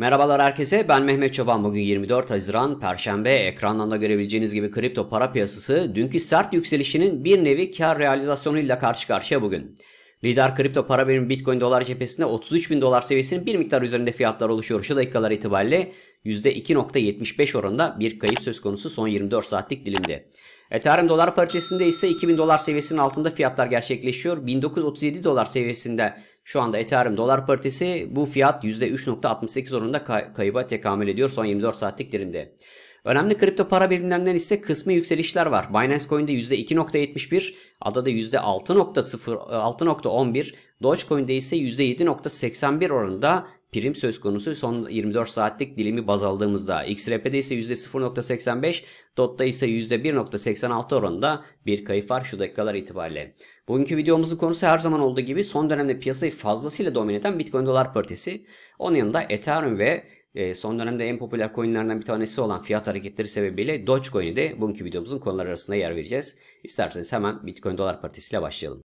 Merhabalar herkese ben Mehmet Çoban bugün 24 Haziran Perşembe ekrandan da görebileceğiniz gibi kripto para piyasası dünkü sert yükselişinin bir nevi kar realizasyonuyla karşı karşıya bugün. Lider kripto para birimi Bitcoin dolar cephesinde 33 bin dolar seviyesinin bir miktar üzerinde fiyatlar oluşuyor. Şu dakikalar itibariyle %2.75 oranında bir kayıp söz konusu son 24 saatlik dilimde. Ethereum dolar paritesinde ise 2000 dolar seviyesinin altında fiyatlar gerçekleşiyor. 1937 dolar seviyesinde şu anda Ethereum dolar paritesi bu fiyat %3.68 oranında kay kayıba tekamül ediyor son 24 saatlik dilimde. Önemli kripto para birimlerinden ise kısmi yükselişler var. Binance Coin'de %2.71, Ada'da %6.0, 6.11, e, Dogecoin'de ise %7.81 oranında prim söz konusu son 24 saatlik dilimi baz aldığımızda. XRP'de ise %0.85, DOT'ta ise %1.86 oranında bir kayıp var şu dakikalar itibariyle. Bugünkü videomuzun konusu her zaman olduğu gibi son dönemde piyasayı fazlasıyla domine eden Bitcoin dolar partisi, Onun yanında Ethereum ve e, son dönemde en popüler coinlerden bir tanesi olan fiyat hareketleri sebebiyle Dogecoin'i de bugünkü videomuzun konuları arasında yer vereceğiz. İsterseniz hemen Bitcoin dolar paritesiyle başlayalım.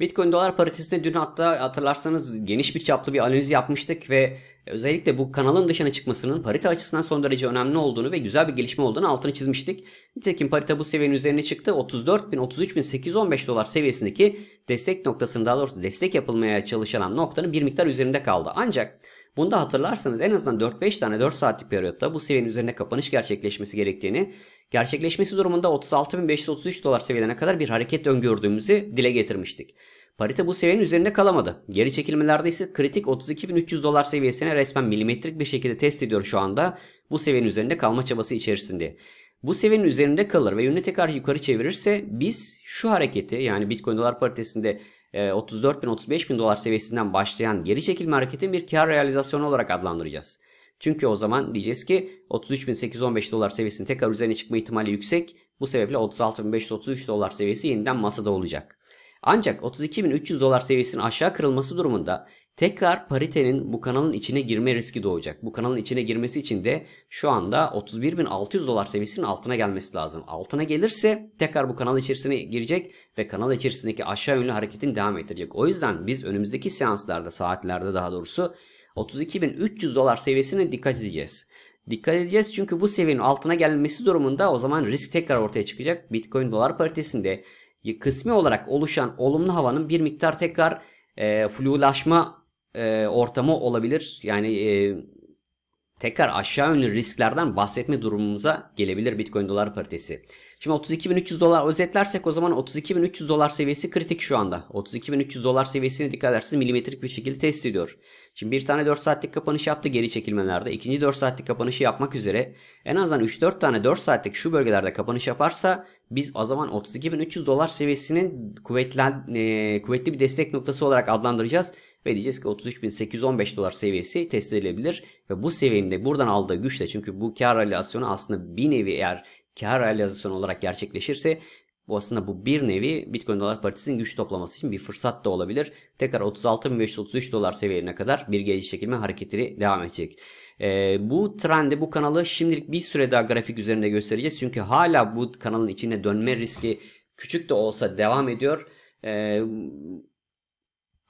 Bitcoin dolar paritesinde dün hatta hatırlarsanız geniş bir çaplı bir analiz yapmıştık ve özellikle bu kanalın dışına çıkmasının parite açısından son derece önemli olduğunu ve güzel bir gelişme olduğunu altını çizmiştik. Nitekim parite bu seviyenin üzerine çıktı. 34 bin 33 bin 815 dolar seviyesindeki destek noktasının daha doğrusu destek yapılmaya çalışılan noktanın bir miktar üzerinde kaldı. Ancak Bunda hatırlarsanız en azından 4-5 tane 4 saatlik periyotta bu seviyenin üzerine kapanış gerçekleşmesi gerektiğini, gerçekleşmesi durumunda 36.533 dolar seviyelerine kadar bir hareket öngördüğümüzü dile getirmiştik. Parite bu seviyenin üzerinde kalamadı. Geri çekilmelerde ise kritik 32.300 dolar seviyesine resmen milimetrik bir şekilde test ediyor şu anda bu seviyenin üzerinde kalma çabası içerisinde. Bu seviyenin üzerinde kalır ve yönünü tekrar yukarı çevirirse biz şu hareketi yani Bitcoin dolar paritesinde 34 ee, bin 35 bin dolar seviyesinden başlayan geri çekilme hareketini bir kar realizasyonu olarak adlandıracağız. Çünkü o zaman diyeceğiz ki 33.815 dolar seviyesinin tekrar üzerine çıkma ihtimali yüksek. Bu sebeple 36.533 dolar seviyesi yeniden masada olacak. Ancak 32.300 dolar seviyesinin aşağı kırılması durumunda Tekrar paritenin bu kanalın içine girme riski doğacak. Bu kanalın içine girmesi için de şu anda 31.600 dolar seviyesinin altına gelmesi lazım. Altına gelirse tekrar bu kanal içerisine girecek ve kanal içerisindeki aşağı yönlü hareketin devam ettirecek. O yüzden biz önümüzdeki seanslarda saatlerde daha doğrusu 32.300 dolar seviyesine dikkat edeceğiz. Dikkat edeceğiz çünkü bu seviyenin altına gelmesi durumunda o zaman risk tekrar ortaya çıkacak. Bitcoin dolar paritesinde kısmi olarak oluşan olumlu havanın bir miktar tekrar e, flulaşma e, ortamı olabilir. Yani e, tekrar aşağı yönlü risklerden bahsetme durumumuza gelebilir Bitcoin dolar paritesi. Şimdi 32.300 dolar özetlersek o zaman 32.300 dolar seviyesi kritik şu anda. 32.300 dolar seviyesine dikkat edersiniz milimetrik bir şekilde test ediyor. Şimdi bir tane 4 saatlik kapanış yaptı geri çekilmelerde. ikinci 4 saatlik kapanışı yapmak üzere en azından 3-4 tane 4 saatlik şu bölgelerde kapanış yaparsa biz o zaman 32.300 dolar seviyesinin kuvvetli e, kuvvetli bir destek noktası olarak adlandıracağız. Ve diyeceğiz ki 33.815 dolar seviyesi test edilebilir. Ve bu seviyenin de buradan aldığı güçle çünkü bu kar realizasyonu aslında bir nevi eğer kar realizasyonu olarak gerçekleşirse bu aslında bu bir nevi Bitcoin dolar paritesinin güç toplaması için bir fırsat da olabilir. Tekrar 36.533 dolar seviyelerine kadar bir geri çekilme hareketleri devam edecek. E, bu trendi bu kanalı şimdilik bir süre daha grafik üzerinde göstereceğiz. Çünkü hala bu kanalın içine dönme riski küçük de olsa devam ediyor. E,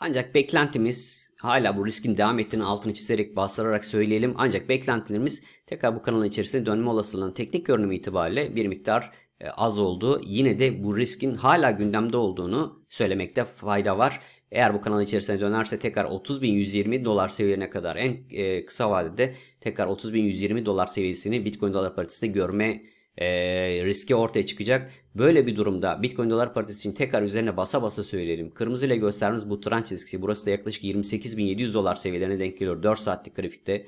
ancak beklentimiz hala bu riskin devam ettiğini altını çizerek bastırarak söyleyelim. Ancak beklentilerimiz tekrar bu kanalın içerisinde dönme olasılığının teknik görünümü itibariyle bir miktar e, az olduğu yine de bu riskin hala gündemde olduğunu söylemekte fayda var. Eğer bu kanal içerisine dönerse tekrar 30.120 dolar seviyene kadar en e, kısa vadede tekrar 30.120 dolar seviyesini Bitcoin dolar paritesinde görme e, riski ortaya çıkacak. Böyle bir durumda Bitcoin dolar paritesi için tekrar üzerine basa basa söyleyelim. Kırmızı ile gösterdiğimiz bu trend çizgisi burası da yaklaşık 28.700 dolar seviyelerine denk geliyor 4 saatlik grafikte.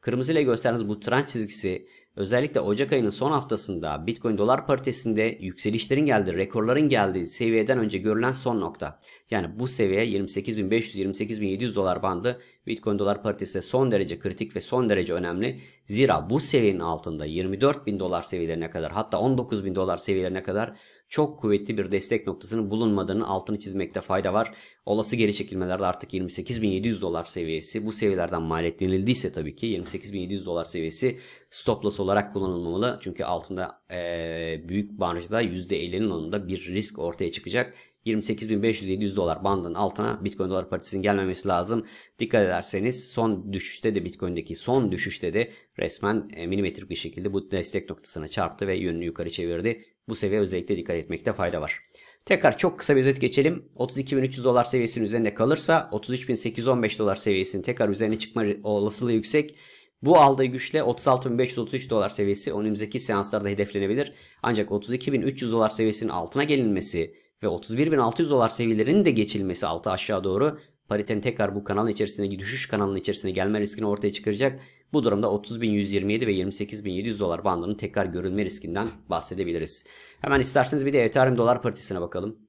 Kırmızı ile gösterdiğimiz bu trend çizgisi Özellikle Ocak ayının son haftasında Bitcoin dolar paritesinde yükselişlerin geldiği, rekorların geldiği seviyeden önce görülen son nokta. Yani bu seviye 28.500-28.700 dolar bandı Bitcoin dolar paritesi son derece kritik ve son derece önemli. Zira bu seviyenin altında 24.000 dolar seviyelerine kadar hatta 19.000 dolar seviyelerine kadar çok kuvvetli bir destek noktasının bulunmadığının altını çizmekte fayda var. Olası geri çekilmelerde artık 28.700 dolar seviyesi bu seviyelerden mal maliyetlenildiyse tabii ki 28.700 dolar seviyesi stop loss olarak kullanılmamalı. Çünkü altında e, büyük barjda %50'nin onunda bir risk ortaya çıkacak. 28.500-700 dolar bandının altına Bitcoin dolar paritesinin gelmemesi lazım. Dikkat ederseniz son düşüşte de Bitcoin'deki son düşüşte de resmen milimetrik bir şekilde bu destek noktasına çarptı ve yönünü yukarı çevirdi. Bu seviye özellikle dikkat etmekte fayda var. Tekrar çok kısa bir özet geçelim. 32.300 dolar seviyesinin üzerinde kalırsa 33.815 dolar seviyesinin tekrar üzerine çıkma olasılığı yüksek. Bu aldığı güçle 36.533 dolar seviyesi önümüzdeki seanslarda hedeflenebilir. Ancak 32.300 dolar seviyesinin altına gelinmesi ve 31.600 dolar seviyelerinin de geçilmesi altı aşağı doğru paritenin tekrar bu kanalın içerisindeki düşüş kanalının içerisine gelme riskini ortaya çıkaracak. Bu durumda 30.127 ve 28.700 dolar bandının tekrar görülme riskinden bahsedebiliriz. Hemen isterseniz bir de Ethereum dolar paritesine bakalım.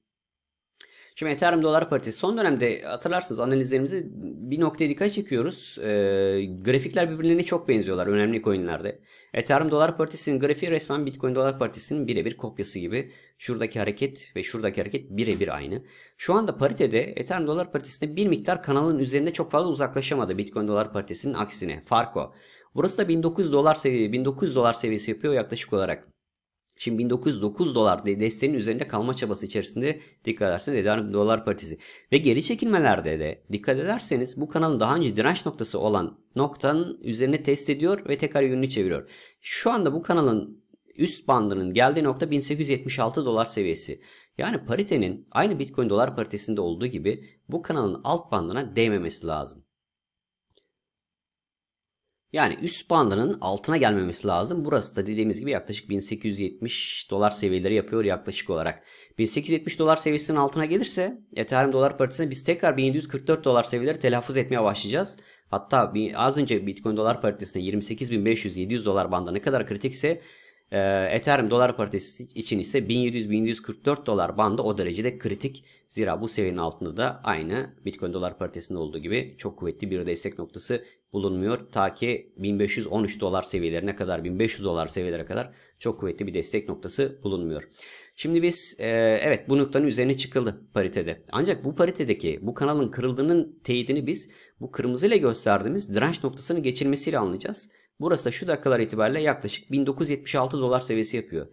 Şimdi Ethereum Dolar Paritesi son dönemde hatırlarsınız analizlerimizi bir noktaya dikkat çekiyoruz. E, grafikler birbirlerine çok benziyorlar önemli coinlerde. Ethereum Dolar Paritesi'nin grafiği resmen Bitcoin Dolar Paritesi'nin birebir kopyası gibi. Şuradaki hareket ve şuradaki hareket birebir aynı. Şu anda paritede Ethereum Dolar Paritesi'nde bir miktar kanalın üzerinde çok fazla uzaklaşamadı Bitcoin Dolar Paritesi'nin aksine. Farko. Burası da 1900 dolar seviye, 1900 dolar seviyesi yapıyor yaklaşık olarak. Şimdi 1909 dolar desteğinin üzerinde kalma çabası içerisinde dikkat ederseniz Ethereum dolar paritesi. Ve geri çekilmelerde de dikkat ederseniz bu kanalın daha önce direnç noktası olan noktanın üzerine test ediyor ve tekrar yönünü çeviriyor. Şu anda bu kanalın üst bandının geldiği nokta 1876 dolar seviyesi. Yani paritenin aynı Bitcoin dolar paritesinde olduğu gibi bu kanalın alt bandına değmemesi lazım. Yani üst bandının altına gelmemesi lazım. Burası da dediğimiz gibi yaklaşık 1870 dolar seviyeleri yapıyor yaklaşık olarak. 1870 dolar seviyesinin altına gelirse Ethereum dolar paritesine biz tekrar 1744 dolar seviyeleri telaffuz etmeye başlayacağız. Hatta bir, az önce Bitcoin dolar paritesine 28.500-700 dolar bandı ne kadar kritikse e, Ethereum dolar paritesi için ise 1700-1744 dolar bandı o derecede kritik. Zira bu seviyenin altında da aynı Bitcoin dolar paritesinde olduğu gibi çok kuvvetli bir destek noktası bulunmuyor. Ta ki 1513 dolar seviyelerine kadar 1500 dolar seviyelere kadar çok kuvvetli bir destek noktası bulunmuyor. Şimdi biz e, evet bu noktanın üzerine çıkıldı paritede. Ancak bu paritedeki bu kanalın kırıldığının teyidini biz bu kırmızı ile gösterdiğimiz direnç noktasının geçilmesiyle anlayacağız. Burası da şu dakikalar itibariyle yaklaşık 1976 dolar seviyesi yapıyor.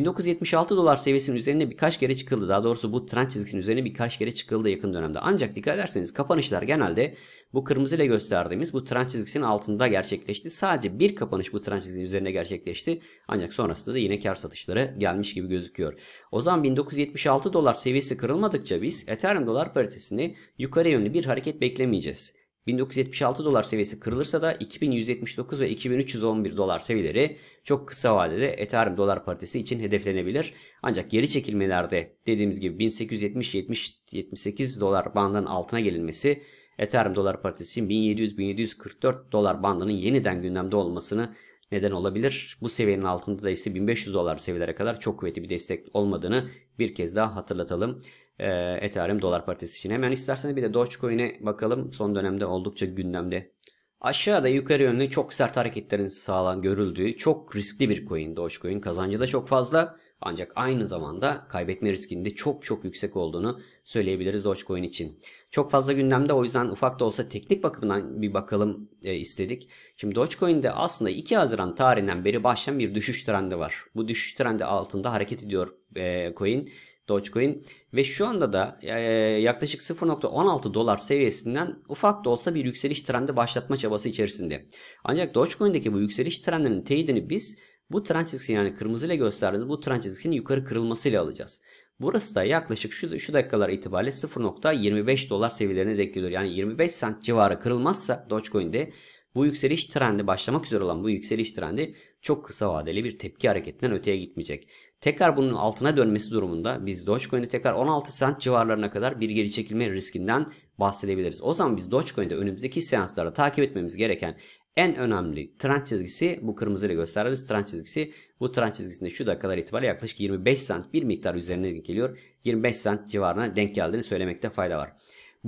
1976 dolar seviyesinin üzerine birkaç kere çıkıldı. Daha doğrusu bu trend çizgisinin üzerine birkaç kere çıkıldı yakın dönemde. Ancak dikkat ederseniz kapanışlar genelde bu kırmızı ile gösterdiğimiz bu trend çizgisinin altında gerçekleşti. Sadece bir kapanış bu trend çizgisinin üzerine gerçekleşti. Ancak sonrasında da yine kar satışları gelmiş gibi gözüküyor. O zaman 1976 dolar seviyesi kırılmadıkça biz Ethereum dolar paritesini yukarı yönlü bir hareket beklemeyeceğiz. 1976 dolar seviyesi kırılırsa da 2179 ve 2311 dolar seviyeleri çok kısa vadede Ethereum dolar paritesi için hedeflenebilir. Ancak geri çekilmelerde dediğimiz gibi 1870-78 dolar bandının altına gelinmesi Ethereum dolar paritesi için 1700-1744 dolar bandının yeniden gündemde olmasını neden olabilir. Bu seviyenin altında da ise 1500 dolar seviyelere kadar çok kuvvetli bir destek olmadığını bir kez daha hatırlatalım e, Ethereum dolar paritesi için. Hemen isterseniz bir de Dogecoin'e bakalım. Son dönemde oldukça gündemde. Aşağıda yukarı yönlü çok sert hareketlerin sağlan görüldüğü çok riskli bir coin Dogecoin. Kazancı da çok fazla ancak aynı zamanda kaybetme riskinin de çok çok yüksek olduğunu söyleyebiliriz Dogecoin için. Çok fazla gündemde o yüzden ufak da olsa teknik bakımından bir bakalım e, istedik. Şimdi Dogecoin'de aslında 2 Haziran tarihinden beri başlayan bir düşüş trendi var. Bu düşüş trendi altında hareket ediyor e, coin Dogecoin ve şu anda da e, yaklaşık 0.16 dolar seviyesinden ufak da olsa bir yükseliş trendi başlatma çabası içerisinde. Ancak Dogecoin'deki bu yükseliş trendinin teyidini biz bu trend çizgisini yani kırmızı ile gösterdiğimiz bu trend çizgisinin yukarı kırılmasıyla alacağız. Burası da yaklaşık şu, şu dakikalar itibariyle 0.25 dolar seviyelerine denk geliyor. Yani 25 cent civarı kırılmazsa Dogecoin'de bu yükseliş trendi başlamak üzere olan bu yükseliş trendi çok kısa vadeli bir tepki hareketinden öteye gitmeyecek. Tekrar bunun altına dönmesi durumunda biz Dogecoin'de tekrar 16 cent civarlarına kadar bir geri çekilme riskinden bahsedebiliriz. O zaman biz Dogecoin'de önümüzdeki seanslarda takip etmemiz gereken en önemli trend çizgisi bu kırmızıyla gösterdiğimiz trend çizgisi. Bu trend çizgisinde şu dakikalar itibariyle yaklaşık 25 cent bir miktar üzerine geliyor. 25 cent civarına denk geldiğini söylemekte fayda var.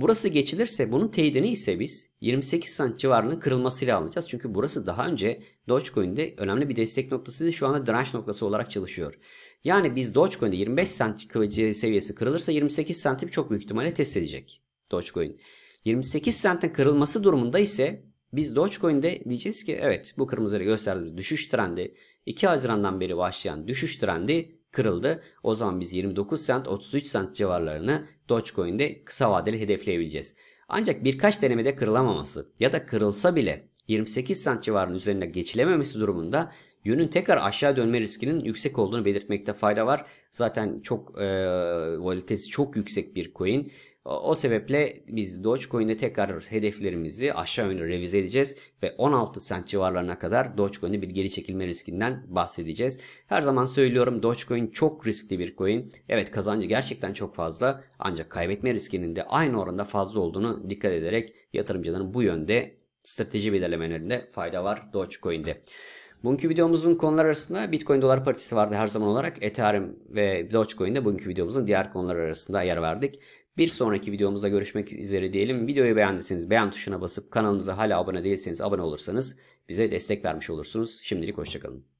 Burası geçilirse bunun teyidini ise biz 28 sant civarının kırılmasıyla alacağız. Çünkü burası daha önce Dogecoin'de önemli bir destek noktasıydı. Şu anda direnç noktası olarak çalışıyor. Yani biz Dogecoin'de 25 sant seviyesi kırılırsa 28 santim çok büyük ihtimalle test edecek Dogecoin. 28 santin kırılması durumunda ise biz Dogecoin'de diyeceğiz ki evet bu kırmızıları gösterdiğimiz düşüş trendi 2 Haziran'dan beri başlayan düşüş trendi kırıldı. O zaman biz 29 cent 33 cent civarlarını Dogecoin'de kısa vadeli hedefleyebileceğiz. Ancak birkaç denemede kırılamaması ya da kırılsa bile 28 cent civarının üzerine geçilememesi durumunda yönün tekrar aşağı dönme riskinin yüksek olduğunu belirtmekte fayda var. Zaten çok e, volatilitesi çok yüksek bir coin. O sebeple biz Dogecoin'de tekrar hedeflerimizi aşağı yönlü revize edeceğiz ve 16 cent civarlarına kadar Dogecoin'de bir geri çekilme riskinden bahsedeceğiz. Her zaman söylüyorum Dogecoin çok riskli bir coin. Evet kazancı gerçekten çok fazla ancak kaybetme riskinin de aynı oranda fazla olduğunu dikkat ederek yatırımcıların bu yönde strateji belirlemelerinde fayda var Dogecoin'de. Bugünkü videomuzun konular arasında Bitcoin dolar paritesi vardı her zaman olarak. Ethereum ve Dogecoin'de bugünkü videomuzun diğer konular arasında yer verdik. Bir sonraki videomuzda görüşmek üzere diyelim. Videoyu beğendiyseniz beğen tuşuna basıp kanalımıza hala abone değilseniz abone olursanız bize destek vermiş olursunuz. Şimdilik hoşçakalın.